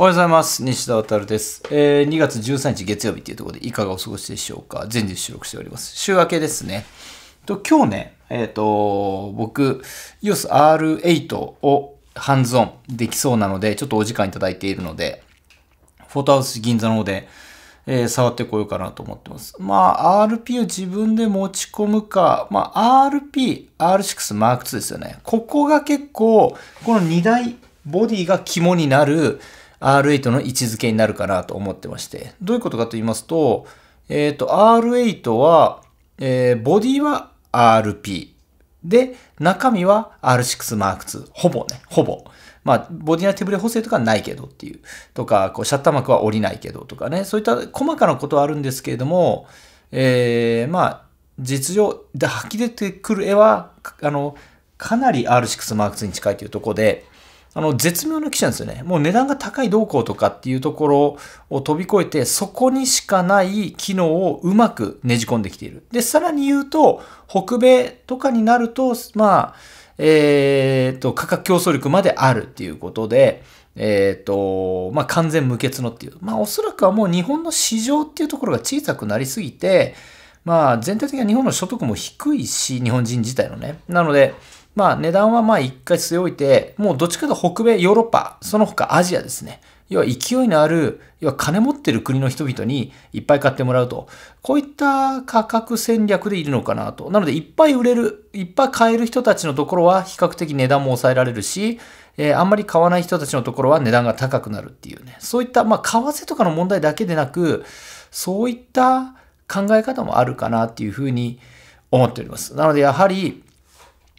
おはようございます。西田航です。えー、2月13日月曜日っていうところでいかがお過ごしでしょうか。全日収録しております。週明けですね。と今日ね、えっ、ー、と、僕、EOS R8 をハンズオンできそうなので、ちょっとお時間いただいているので、フォートハウス銀座の方で、えー、触ってこようかなと思ってます。まあ、RP を自分で持ち込むか、まあ、RP、R6 Mark II ですよね。ここが結構、この2台ボディが肝になる、R8 の位置づけになるかなと思ってまして。どういうことかと言いますと、えっ、ー、と、R8 は、えー、ボディは RP。で、中身は R6M2。ほぼね、ほぼ。まあ、ボディの手ぶれ補正とかないけどっていう。とか、こう、シャッター膜は降りないけどとかね。そういった細かなことはあるんですけれども、えー、まあ、実情で、吐き出てくる絵は、あの、かなり R6M2 に近いというところで、あの、絶妙な機種なんですよね。もう値段が高いどうこうとかっていうところを飛び越えて、そこにしかない機能をうまくねじ込んできている。で、さらに言うと、北米とかになると、まあ、えっ、ー、と、価格競争力まであるっていうことで、えっ、ー、と、まあ、完全無欠のっていう。まあ、おそらくはもう日本の市場っていうところが小さくなりすぎて、まあ、全体的には日本の所得も低いし、日本人自体のね。なので、まあ値段はまあ一回据え置いて、もうどっちかと北米、ヨーロッパ、その他アジアですね。要は勢いのある、要は金持ってる国の人々にいっぱい買ってもらうと。こういった価格戦略でいるのかなと。なのでいっぱい売れる、いっぱい買える人たちのところは比較的値段も抑えられるし、えー、あんまり買わない人たちのところは値段が高くなるっていうね。そういった、まあ為替とかの問題だけでなく、そういった考え方もあるかなっていうふうに思っております。なのでやはり、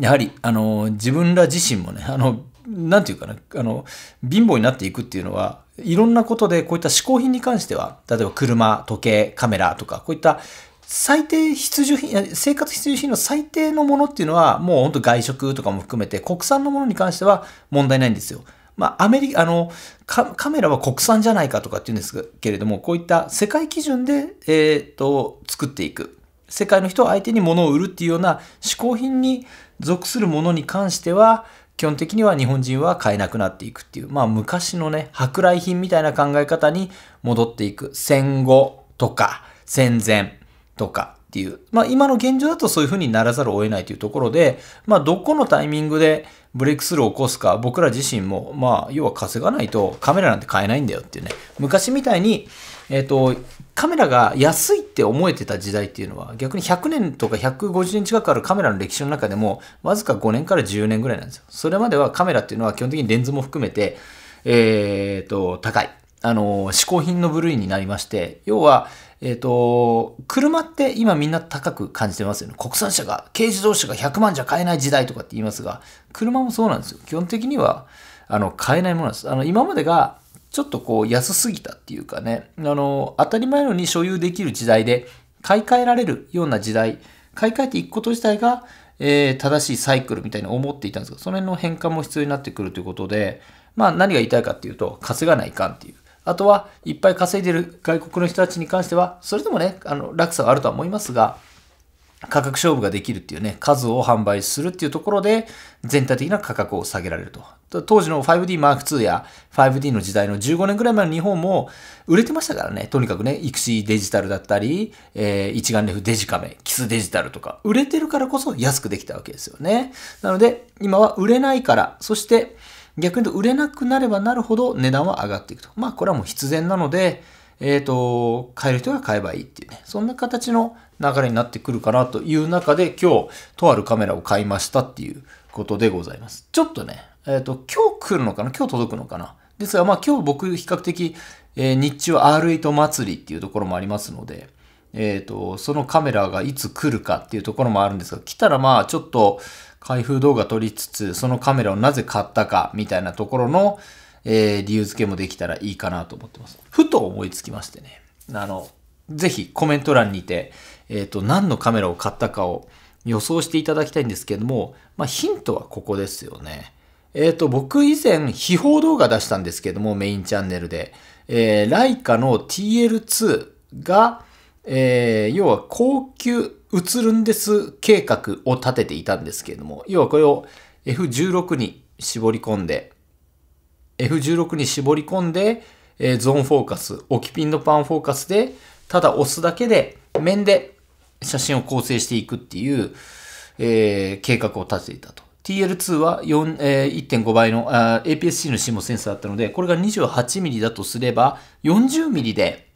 やはり、あの、自分ら自身もね、あの、なんていうかな、あの、貧乏になっていくっていうのは、いろんなことでこういった嗜好品に関しては、例えば車、時計、カメラとか、こういった最低必需品、生活必需品の最低のものっていうのは、もうほんと外食とかも含めて、国産のものに関しては問題ないんですよ。まあ、アメリカ、あの、カメラは国産じゃないかとかっていうんですけれども、こういった世界基準で、えっ、ー、と、作っていく。世界の人を相手に物を売るっていうような嗜好品に属するものに関しては、基本的には日本人は買えなくなっていくっていう、まあ昔のね、舶来品みたいな考え方に戻っていく。戦後とか、戦前とかっていう、まあ今の現状だとそういうふうにならざるを得ないというところで、まあどこのタイミングでブレイクスルーを起こすか、僕ら自身も、まあ要は稼がないとカメラなんて買えないんだよっていうね、昔みたいに、えっ、ー、と、カメラが安いって思えてた時代っていうのは逆に100年とか150年近くあるカメラの歴史の中でもわずか5年から10年ぐらいなんですよ。それまではカメラっていうのは基本的にレンズも含めて、えっ、ー、と、高い。あの、嗜好品の部類になりまして、要は、えっ、ー、と、車って今みんな高く感じてますよね。国産車が、軽自動車が100万じゃ買えない時代とかって言いますが、車もそうなんですよ。基本的には、あの、買えないものなんです。あの、今までが、ちょっとこう安すぎたっていうかね、あの、当たり前のに所有できる時代で、買い替えられるような時代、買い替えていくこと自体が、えー、正しいサイクルみたいに思っていたんですが、その辺の変換も必要になってくるということで、まあ何が言いたいかっていうと、稼がないかんっていう。あとは、いっぱい稼いでる外国の人たちに関しては、それでもね、あの、落差はあるとは思いますが、価格勝負ができるっていうね、数を販売するっていうところで、全体的な価格を下げられると。当時の 5D Mark II や 5D の時代の15年ぐらい前の日本も売れてましたからね。とにかくね、育児デジタルだったり、えー、一眼レフデジカメ、キスデジタルとか、売れてるからこそ安くできたわけですよね。なので、今は売れないから、そして、逆に言うと売れなくなればなるほど値段は上がっていくと。まあこれはもう必然なので、えっ、ー、と、買える人が買えばいいっていうね、そんな形の流れになってくるかなという中で今日とあるカメラを買いましたっていうことでございます。ちょっとね、えっ、ー、と、今日来るのかな今日届くのかなですが、まあ今日僕比較的、えー、日中 R8 祭りっていうところもありますので、えっ、ー、と、そのカメラがいつ来るかっていうところもあるんですが、来たらまあちょっと開封動画撮りつつ、そのカメラをなぜ買ったかみたいなところの、えー、理由付けもできたらいいかなと思ってます。ふと思いつきましてね。あの、ぜひコメント欄にて、えっ、ー、と、何のカメラを買ったかを予想していただきたいんですけども、まあ、ヒントはここですよね。えっ、ー、と、僕以前、秘宝動画出したんですけども、メインチャンネルで。えー、ライカの TL2 が、えー、要は高級映るんです計画を立てていたんですけれども、要はこれを F16 に絞り込んで、F16 に絞り込んで、えー、ゾーンフォーカス、オキピンのパンフォーカスで、ただ押すだけで、面で写真を構成していくっていう、えー、計画を立てていたと。TL2 は4、えー、1.5倍の APS-C の C もセンサーだったので、これが 28mm だとすれば、40mm で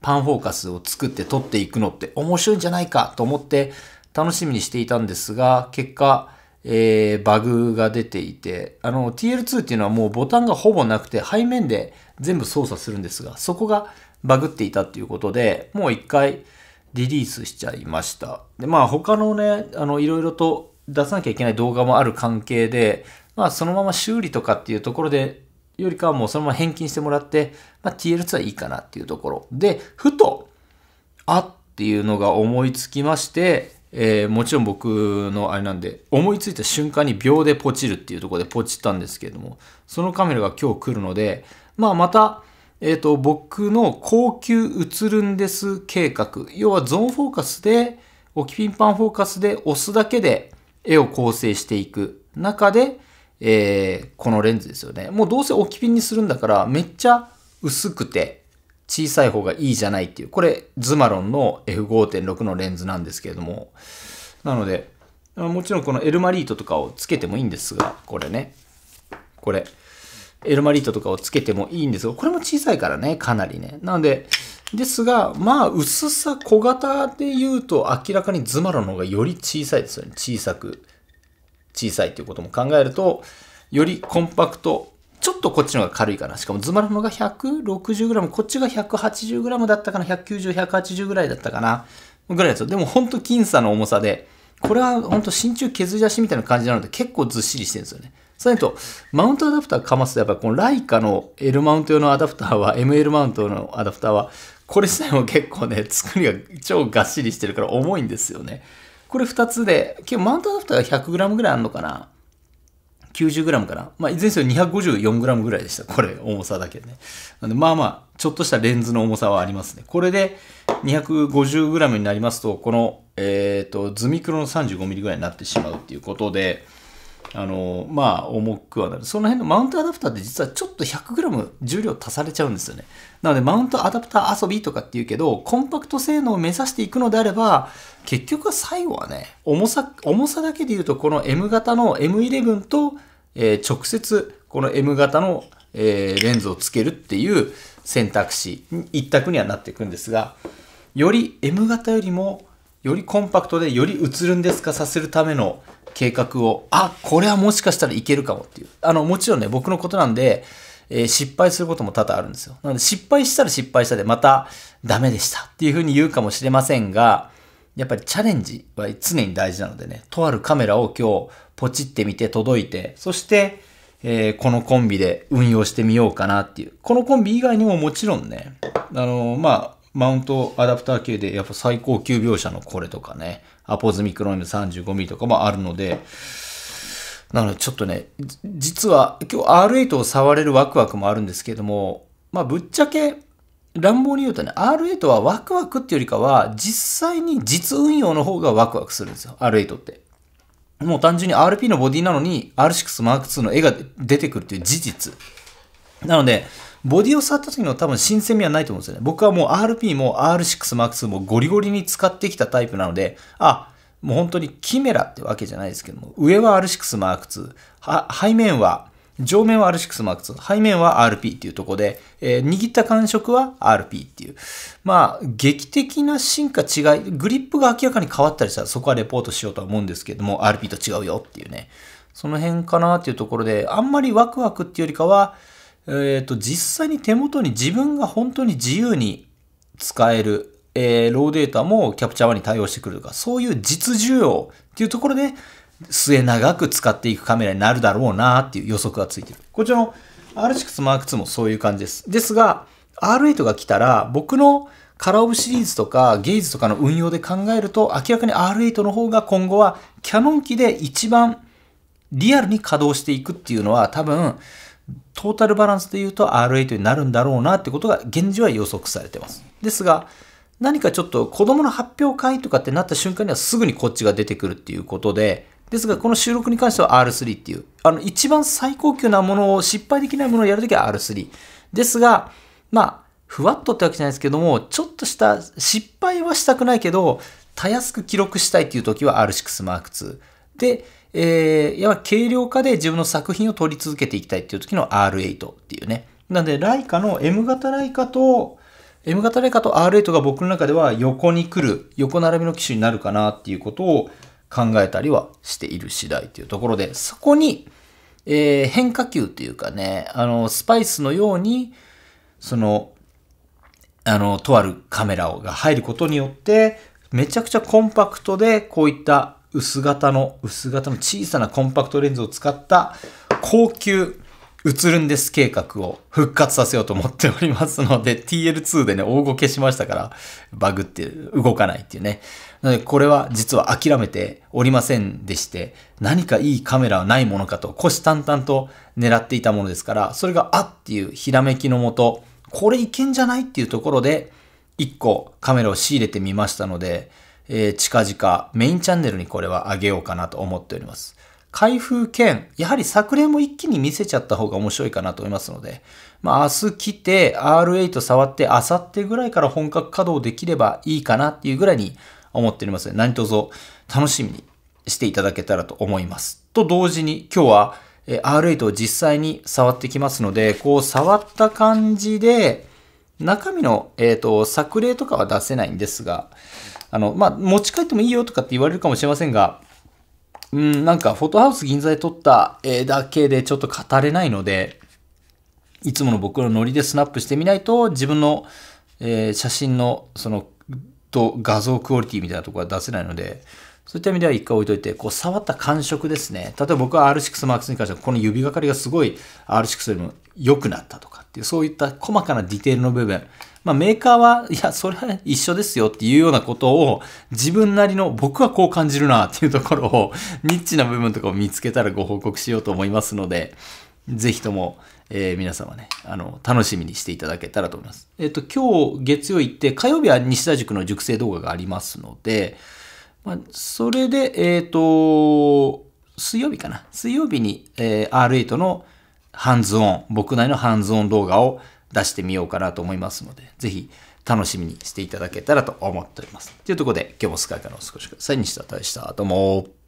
パンフォーカスを作って撮っていくのって面白いんじゃないかと思って楽しみにしていたんですが、結果、えー、バグが出ていて、あの、TL2 っていうのはもうボタンがほぼなくて、背面で全部操作するんですが、そこがバグっていたっていうことで、もう一回リリースしちゃいました。で、まあ他のね、あの、いろいろと出さなきゃいけない動画もある関係で、まあそのまま修理とかっていうところで、よりかはもうそのまま返金してもらって、まあ、TL2 はいいかなっていうところ。で、ふと、あっていうのが思いつきまして、えー、もちろん僕のあれなんで、思いついた瞬間に秒でポチるっていうところでポチったんですけれども、そのカメラが今日来るので、まあまた、えっ、ー、と、僕の高級映るんです計画、要はゾーンフォーカスで、置きピンパンフォーカスで押すだけで絵を構成していく中で、えー、このレンズですよね。もうどうせ置きピンにするんだから、めっちゃ薄くて、小さい方がいいじゃないっていう、これズマロンの F5.6 のレンズなんですけれども、なので、もちろんこのエルマリートとかをつけてもいいんですが、これね、これ、エルマリートとかをつけてもいいんですが、これも小さいからね、かなりね。なので、ですが、まあ、薄さ、小型で言うと明らかにズマロンの方がより小さいですよね。小さく、小さいっていうことも考えると、よりコンパクトちょっとこっちの方が軽いかな。しかもズマラムが 160g、こっちが 180g だったかな、190、180ぐらいだったかな、ぐらいですよ。でもほんと僅差の重さで、これはほんと真鍮削り出しみたいな感じなので結構ずっしりしてるんですよね。そうと、マウントアダプターかますと、やっぱりこのライカの L マウント用のアダプターは、ML マウントのアダプターは、これ自体も結構ね、作りが超がっしりしてるから重いんですよね。これ2つで、結構マウントアダプターが 100g ぐらいあるのかな 90g かな。まあ、いずれにせよ 254g ぐらいでした。これ、重さだけね。なんで、まあまあ、ちょっとしたレンズの重さはありますね。これで 250g になりますと、この、えっ、ー、と、ズミクロの 35mm ぐらいになってしまうっていうことで、あのまあ重くはなるその辺のマウントアダプターって実はちょっと 100g 重量足されちゃうんですよねなのでマウントアダプター遊びとかっていうけどコンパクト性能を目指していくのであれば結局は最後はね重さ重さだけで言うとこの M 型の M11 と、えー、直接この M 型の、えー、レンズをつけるっていう選択肢一択にはなっていくんですがより M 型よりもよりコンパクトでより映るんですかさせるための計画をあこれはもしかしたらいけるかもっていうあのもちろんね僕のことなんで、えー、失敗することも多々あるんですよなので失敗したら失敗したでまたダメでしたっていうふうに言うかもしれませんがやっぱりチャレンジは常に大事なのでねとあるカメラを今日ポチってみて届いてそして、えー、このコンビで運用してみようかなっていうこのコンビ以外にももちろんねあのー、まあマウントアダプター系で、やっぱ最高級描写のこれとかね、アポズミクロンの 35mm とかもあるので、なのでちょっとね、実は今日 R8 を触れるワクワクもあるんですけども、まあぶっちゃけ乱暴に言うとね、R8 はワクワクっていうよりかは、実際に実運用の方がワクワクするんですよ、R8 って。もう単純に RP のボディなのに R6M2 の絵が出てくるっていう事実。なので、ボディを触った時の多分新鮮味はないと思うんですよね。僕はもう RP も r 6 m a x もゴリゴリに使ってきたタイプなので、あ、もう本当にキメラってわけじゃないですけども、上は R6M2、背面は、上面は r 6 m a x 背面は RP っていうとこで、えー、握った感触は RP っていう。まあ、劇的な進化違い、グリップが明らかに変わったりしたらそこはレポートしようとは思うんですけども、RP と違うよっていうね。その辺かなっていうところで、あんまりワクワクっていうよりかは、えっ、ー、と、実際に手元に自分が本当に自由に使える、えー、ローデータもキャプチャー1に対応してくるとか、そういう実需要っていうところで、末長く使っていくカメラになるだろうなっていう予測がついてる。こちらの R6 Mark II もそういう感じです。ですが、R8 が来たら、僕のカラオブシリーズとかゲイズとかの運用で考えると、明らかに R8 の方が今後はキャノン機で一番リアルに稼働していくっていうのは多分、トータルバランスで言うと R8 になるんだろうなってことが現状は予測されてます。ですが、何かちょっと子供の発表会とかってなった瞬間にはすぐにこっちが出てくるっていうことで、ですがこの収録に関しては R3 っていう、あの一番最高級なものを失敗できないものをやるときは R3。ですが、まあ、ふわっとってわけじゃないですけども、ちょっとした失敗はしたくないけど、たやすく記録したいっていう時は R6 Mark II。で、えー、やは軽量化で自分の作品を撮り続けていきたいっていう時の R8 っていうね。なんで、ライカの M 型ライカと、M 型ライカと R8 が僕の中では横に来る、横並びの機種になるかなっていうことを考えたりはしている次第というところで、そこに、えー、変化球というかね、あの、スパイスのように、その、あの、とあるカメラが入ることによって、めちゃくちゃコンパクトで、こういった薄型の、薄型の小さなコンパクトレンズを使った高級映るんです計画を復活させようと思っておりますので、TL2 でね、大ごけしましたから、バグって動かないっていうね。なので、これは実は諦めておりませんでして、何かいいカメラはないものかと、虎視眈々と狙っていたものですから、それがあっていうひらめきのもと、これいけんじゃないっていうところで、1個カメラを仕入れてみましたので、えー、近々メインチャンネルにこれはあげようかなと思っております。開封兼、やはり作例も一気に見せちゃった方が面白いかなと思いますので、まあ明日来て R8 触って明後日ぐらいから本格稼働できればいいかなっていうぐらいに思っておりますので、何卒楽しみにしていただけたらと思います。と同時に今日は R8 を実際に触ってきますので、こう触った感じで、中身の、えっ、ー、と、作例とかは出せないんですが、あの、まあ、持ち帰ってもいいよとかって言われるかもしれませんが、うん、なんか、フォトハウス銀座で撮った絵だけでちょっと語れないので、いつもの僕のノリでスナップしてみないと、自分の、えー、写真の、その、と画像クオリティみたいなところは出せないので、そういった意味では一回置いといて、こう触った感触ですね。例えば僕は R6M に関しては、この指がかりがすごい R6 よりも良くなったとかっていう、そういった細かなディテールの部分、まあ、メーカーは、いや、それは一緒ですよっていうようなことを、自分なりの、僕はこう感じるなっていうところを、ニッチな部分とかを見つけたらご報告しようと思いますので、ぜひとも、えー、皆様ね、あの、楽しみにしていただけたらと思います。えっ、ー、と、今日月曜行って、火曜日は西田塾の塾生動画がありますので、まあ、それで、えっ、ー、と、水曜日かな。水曜日に、えー、R8 のハンズオン、僕内のハンズオン動画を出してみようかなと思いますので、ぜひ楽しみにしていただけたらと思っております。というところで、今日もスカイからお過ごしください。西田大した。どうも。